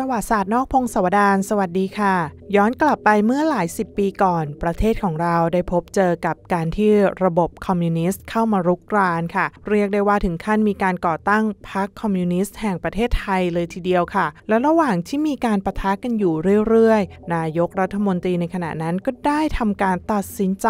ประวัติศาสตร์นอกพงศาวดารสวัสดีค่ะ ย้อนกลับไปเมื่อหลายสิบปีก่อน ประเทศของเราได้พบเจอกับการที่ระบบคอมมิวนิสต์ เข้ามารุกรานค่ะ เรียกได้ว่าถึงขั้นมีการก่อตั้งพรรคคอมมิวนิสต์แห่งประเทศไทยเลยทีเดียวค่ะ และระหว่างที่มีการประทะกันอยู่เรื่อยๆ นายกรัฐมนตรีในขณะนั้นก็ได้ทำการตัดสินใจ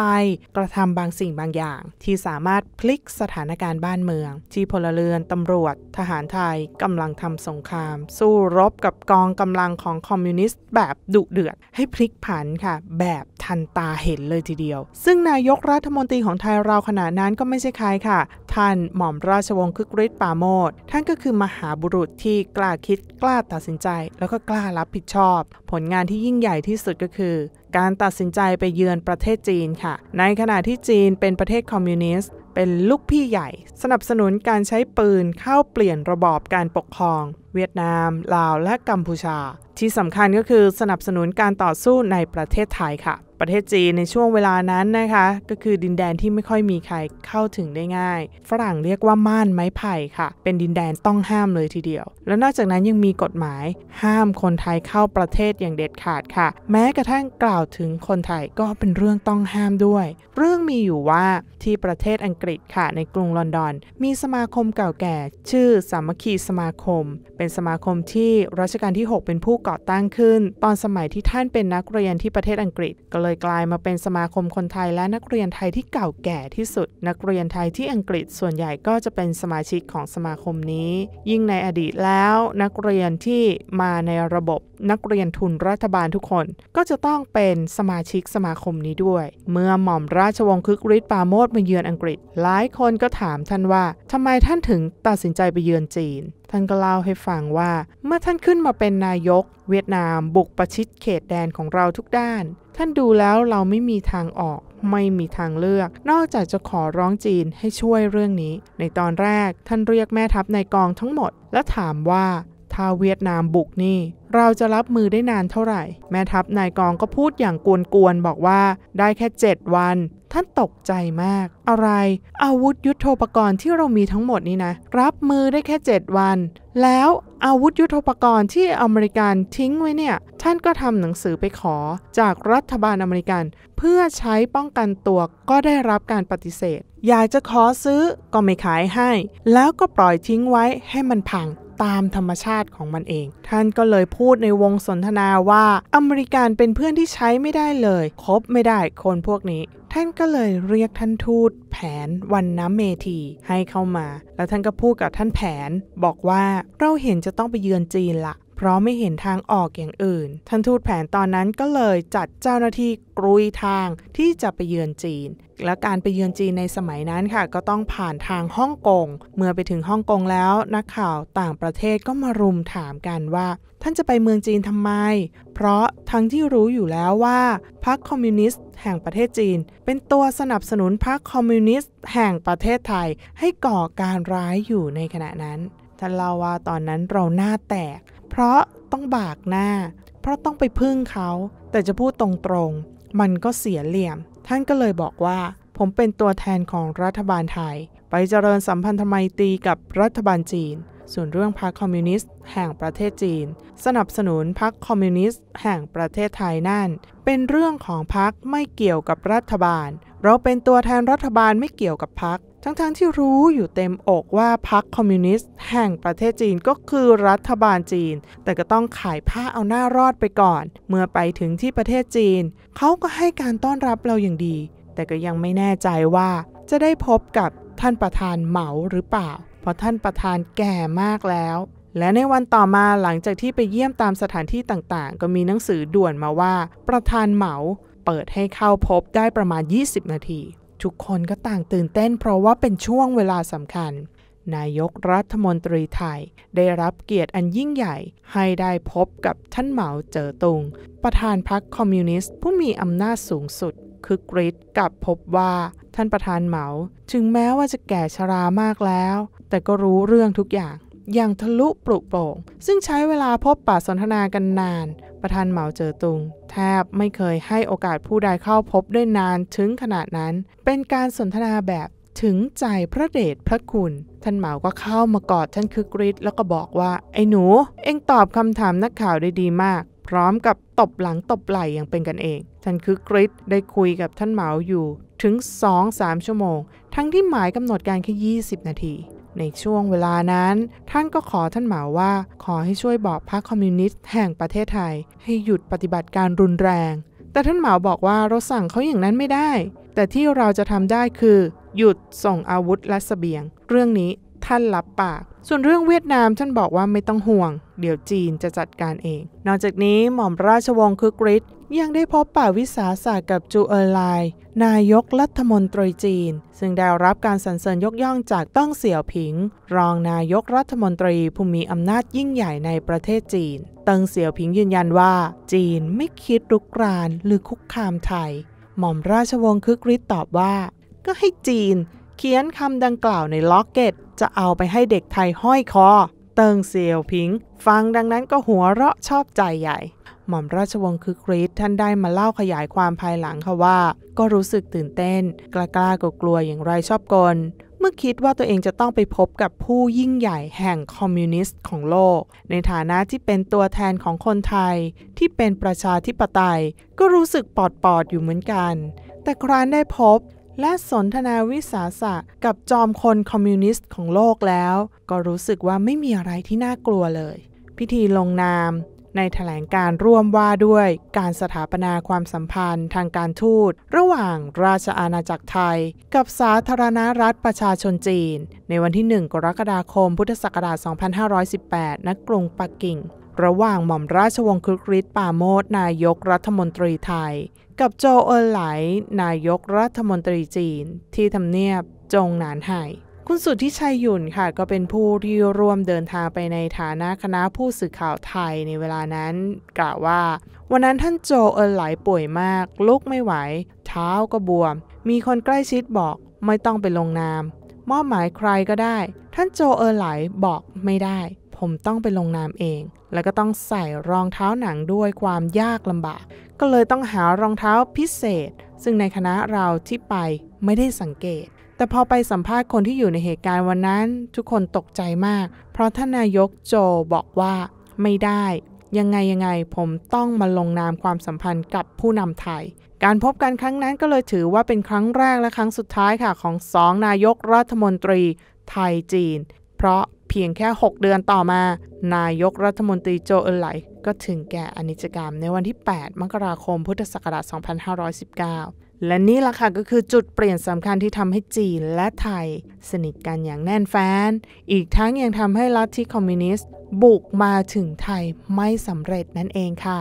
กระทำบางสิ่งบางอย่าง ที่สามารถพลิกสถานการณ์บ้านเมือง ที่พลเรือนตำรวจ ทหารไทยกำลังทำสงคราม สู้รบกับกององกำลังของคอมมิวนิสต์แบบดุเดือดให้พลิกผันค่ะ แบบทันตาเห็นเลยทีเดียว ซึ่งนายกรัฐมนตรีของไทยเราขณะนั้นก็ไม่ใช่ใครค่ะ ท่านหม่อมราชวงศ์คึกฤทธิ์ปาโมดท่านก็คือมหาบุรุษที่กล้าคิดกล้าตัดสินใจแล้วก็กล้ารับผิดชอบ ผลงานที่ยิ่งใหญ่ที่สุดก็คือ การตัดสินใจไปเยือนประเทศจีนค่ะ ในขณะที่จีนเป็นประเทศคอมมิวนิสต์เป็นลูกพี่ใหญ่ สนับสนุนการใช้ปืนเข้าเปลี่ยนระบอบการปกครอง เวียดนาม ลาวและกัมพูชา ที่สำคัญก็คือสนับสนุนการต่อสู้ในประเทศไทยค่ะ ประเทศจีนในช่วงเวลานั้นนะคะ ก็คือดินแดนที่ไม่ค่อยมีใครเข้าถึงได้ง่าย ฝรั่งเรียกว่าม่าน ไม้ไผ่ค่ะ เป็นดินแดนต้องห้ามเลยทีเดียว แล้วนอกจากนั้นยังมีกฎหมาย ห้ามคนไทยเข้าประเทศอย่างเด็ดขาดค่ะ แม้กระทั่งกล่าวถึงคนไทยก็เป็นเรื่องต้องห้ามด้วย เรื่องมีอยู่ว่าที่ประเทศอังกฤษฤษค่ะในกรุงลอนดอน มีสมาคมเก่าแก่ ชื่อสามัคคีสมาคม เป็นสมาคมที่รัชกาลที่ 6 เป็นผู้ก่อตั้งขึ้น ตอนสมัยที่ท่านเป็นนักเรียนที่ประเทศอังกฤษ ก็เลยกลายมาเป็นสมาคมคนไทยและนักเรียนไทยที่เก่าแก่ที่สุด นักเรียนไทยที่อังกฤษส่วนใหญ่ก็จะเป็นสมาชิกของสมาคมนี้ ยิ่งในอดีตแล้วนักเรียนที่มาในระบบนักเรียนทุนรัฐบาลทุกคน ก็จะต้องเป็นสมาชิกสมาคมนี้ด้วย เมื่อหม่อมราชวงศ์คึกฤทธิ์ปาโมดมาเยือนอังกฤษหลายคนก็ถามท่านว่าทำไมท่านถึงตัดสินใจไปเยือนจีน ท่านก็เล่าให้ฟังว่า เมื่อท่านขึ้นมาเป็นนายก เวียดนามบุกประชิดเขตแดนของเราทุกด้าน ท่านดูแล้วเราไม่มีทางออกไม่มีทางเลือก นอกจากจะขอร้องจีนให้ช่วยเรื่องนี้ ในตอนแรกท่านเรียกแม่ทัพในกองทั้งหมด และถามว่า ถ้าเวียดนามบุกนี่เราจะรับมือได้นานเท่าไหร่ แม่ทัพนายกองก็พูดอย่างกวนๆบอกว่าได้แค่7วันท่านตกใจมาก อะไร อาวุธยุโทโธปกรณ์ที่เรามีทั้งหมดนี้นะ รับมือได้แค่ 7 วัน แล้วอาวุธยุโทโธปกรณ์ที่อเมริกันทิ้งไว้เนี่ย ท่านก็ทำหนังสือไปขอจากรัฐบาลอเมริกัน เพื่อใช้ป้องกันตัว ก็ได้รับการปฏิเสธ อยากจะขอซื้อก็ไม่ขายให้ แล้วก็ปล่อยทิ้งไว้ให้มันพังตามธรรมชาติของมันเอง ท่านก็เลยพูดในวงสนทนาว่าอเมริกันเป็นเพื่อนที่ใช้ไม่ได้เลย คบไม่ได้ คนพวกนี้ ท่านก็เลยเรียกท่านทูต แผน วันน้ำเมทีให้เข้ามา แล้วท่านก็พูดกับท่านแผน บอกว่าเราเห็นจะต้องไปเยือนจีนละเพราะไม่เห็นทางออกอย่างอื่น ท่านทูตแผนตอนนั้นก็เลยจัดเจ้าหน้าที่กรุยทางที่จะไปเยือนจีน และการไปเยือนจีนในสมัยนั้นค่ะ ก็ต้องผ่านทางฮ่องกง เมื่อไปถึงฮ่องกงแล้ว นักข่าวต่างประเทศก็มารุมถามกันว่า ท่านจะไปเมืองจีนทำไม เพราะทั้งที่รู้อยู่แล้วว่าพรรคคอมมิวนิสต์แห่งประเทศจีน เป็นตัวสนับสนุนพรรคคอมมิวนิสต์แห่งประเทศไทยให้ก่อการร้ายอยู่ในขณะนั้น ท่านเล่าว่าตอนนั้นเราหน้าแตกเพราะต้องบากหน้า เพราะต้องไปพึ่งเขา แต่จะพูดตรงๆ มันก็เสียเหลี่ยม ท่านก็เลยบอกว่า ผมเป็นตัวแทนของรัฐบาลไทยไปเจริญสัมพันธไมตรีกับรัฐบาลจีน ส่วนเรื่องพรรคคอมมิวนิสต์แห่งประเทศจีน สนับสนุนพรรคคอมมิวนิสต์แห่งประเทศไทยนั่น เป็นเรื่องของพรรคไม่เกี่ยวกับรัฐบาล เราเป็นตัวแทนรัฐบาลไม่เกี่ยวกับพรรคทั้งๆทที่รู้อยู่เต็มอกว่าพรรคคอมมิวนิสต์แห่งประเทศจีนก็คือรัฐบาลจีน แต่ก็ต้องขายผ้าเอาหน้ารอดไปก่อน เมื่อไปถึงที่ประเทศจีน เขาก็ให้การต้อนรับเราอย่างดี แต่ก็ยังไม่แน่ใจว่า จะได้พบกับท่านประธานเหมาหรือเปล่า เพราะท่านประธานแก่มากแล้ว และในวันต่อมาหลังจากที่ไปเยี่ยมตามสถานที่ต่าง ๆ ก็มีหนังสือด่วนมาว่า ประธานเหมาเปิดให้เข้าพบได้ประมาณ 20 นาทีทุกคนก็ต่างตื่นเต้นเพราะว่าเป็นช่วงเวลาสำคัญ นายกรัฐมนตรีไทยได้รับเกียรติอันยิ่งใหญ่ ให้ได้พบกับท่านเหมาเจ๋อตุง ประธานพรรคคอมมิวนิสต์ผู้มีอำนาจสูงสุด คือกริชกับพบว่าท่านประธานเหมาถึงแม้ว่าจะแก่ชรามากแล้ว แต่ก็รู้เรื่องทุกอย่างอย่างทะลุปลุกโปร่งซึ่งใช้เวลาพบปะสนทนากันนาน ประธานเหมาเจอตุง แทบไม่เคยให้โอกาสผู้ใดเข้าพบได้นานถึงขนาดนั้น เป็นการสนทนาแบบ ถึงใจพระเดชพระคุณ ท่านเหมา ก็เข้ามากอด ท่านคึกฤทธิ์แล้วก็บอกว่าไอ้หนู เอ็งตอบคำถามนักข่าวได้ดีมาก พร้อมกับตบหลังตบไหล่อย่างเป็นกันเอง ท่านคึกฤทธิ์ได้คุยกับท่านเหมาอยู่ถึง2-3ชั่วโมง ทั้งที่หมายกำหนดการแค่20 นาทีในช่วงเวลานั้น ท่านก็ขอท่านเหมาว่า ขอให้ช่วยบอกพรรคคอมมิวนิสต์แห่งประเทศไทย ให้หยุดปฏิบัติการรุนแรง แต่ท่านเหมาบอกว่าเราสั่งเขาอย่างนั้นไม่ได้ แต่ที่เราจะทำได้คือ หยุดส่งอาวุธและสเสบียง เรื่องนี้ท่านรับปาก ส่วนเรื่องเวียดนามท่านบอกว่าไม่ต้องห่วง เดี๋ยวจีนจะจัดการเอง นอกจากนี้หม่อมราชวงศ์คึกฤทธิ์ยังได้พบป่าวิสาสะกับจูเออร์ไลน์นายกรัฐมนตรีจีน ซึ่งได้รับการสรรเสริญยกย่องจากต้องเสี่ยวผิง รองนายกรัฐมนตรีผู้มีอำนาจยิ่งใหญ่ในประเทศจีนตังเสี่ยวผิงยืนยันว่าจีนไม่คิดรุกรานหรือคุกคามไทย หม่อมราชวงศ์คึกฤทธิ์ตอบว่า ก็ให้จีนเขียนคำดังกล่าวในล็อกเก็ต จะเอาไปให้เด็กไทยห้อยคอเติงเซียวพิง ฟังดังนั้นก็หัวเราะชอบใจใหญ่ หม่อมราชวงศ์คึกฤทธิ์ท่านได้มาเล่าขยายความภายหลังค่ะว่า ก็รู้สึกตื่นเต้น กล้ากล้ากกลัวอย่างไรชอบกล เมื่อคิดว่าตัวเองจะต้องไปพบกับผู้ยิ่งใหญ่แห่งคอมมิวนิสต์ของโลก ในฐานะที่เป็นตัวแทนของคนไทย ที่เป็นประชาธิปไตย ก็รู้สึกปอดๆอดอยู่เหมือนกัน แต่ครั้นได้พบและสนทนาวิสาสะ กับจอมคนคอมมิวนิสต์ของโลกแล้ว ก็รู้สึกว่าไม่มีอะไรที่น่ากลัวเลย พิธีลงนามในแถลงการร่วมว่าด้วยการสถาปนาความสัมพันธ์ทางการทูต ระหว่างราชอาณาจักรไทย กับสาธารณรัฐประชาชนจีน ในวันที่ 1 กรกฎาคมพุทธศักราช2518ณกรุงปักกิ่งระหว่างหม่อมราชวงศ์คึกฤทธิ์ปาโมดนายกรัฐมนตรีไทย กับโจเอิ์ไหล นายกรัฐมนตรีจีนที่ทำเนียบ จงหนานไห่ คุณสุทธิชัยยุ่นค่ะ ก็เป็นผู้ที่ร่วมเดินทางไปในฐานะคณะผู้สื่อข่าวไทยในเวลานั้น กล่าวว่า วันนั้นท่านโจเอิ์ไหลป่วยมากลุกไม่ไหว เท้าก็บวม มีคนใกล้ชิดบอกไม่ต้องไปลงนามมอบหมายใครก็ได้ ท่านโจเอิ์ไหลบอกไม่ได้ผมต้องไปลงน้ำเอง แล้วก็ต้องใส่รองเท้าหนังด้วยความยากลำบาก ก็เลยต้องหารองเท้าพิเศษ ซึ่งในคณะเราที่ไปไม่ได้สังเกต แต่พอไปสัมภาษณ์คนที่อยู่ในเหตุการณ์วันนั้น ทุกคนตกใจมาก เพราะท่านนายกโจบอกว่าไม่ได้ ยังไงยังไงผมต้องมาลงนามความสัมพันธ์กับผู้นำไทย การพบกันครั้งนั้นก็เลยถือว่าเป็นครั้งแรกและครั้งสุดท้ายค่ะของสองนายกรัฐมนตรี ไทยจีน เพราะพียงแค่ 6 เดือนต่อมา นายกรัฐมนตรีโจเอิ์ไหล ก็ถึงแก่อนิจกรรมในวันที่ 8 มกราคมพุทธศักราช2519 และนี่ละค่ะก็คือจุดเปลี่ยนสำคัญที่ทำให้จีนและไทย สนิทกันอย่างแน่นแฟ้น อีกทั้งยังทำให้ลัทธิคอมมิวนิสต์บุกมาถึงไทยไม่สำเร็จนั่นเองค่ะ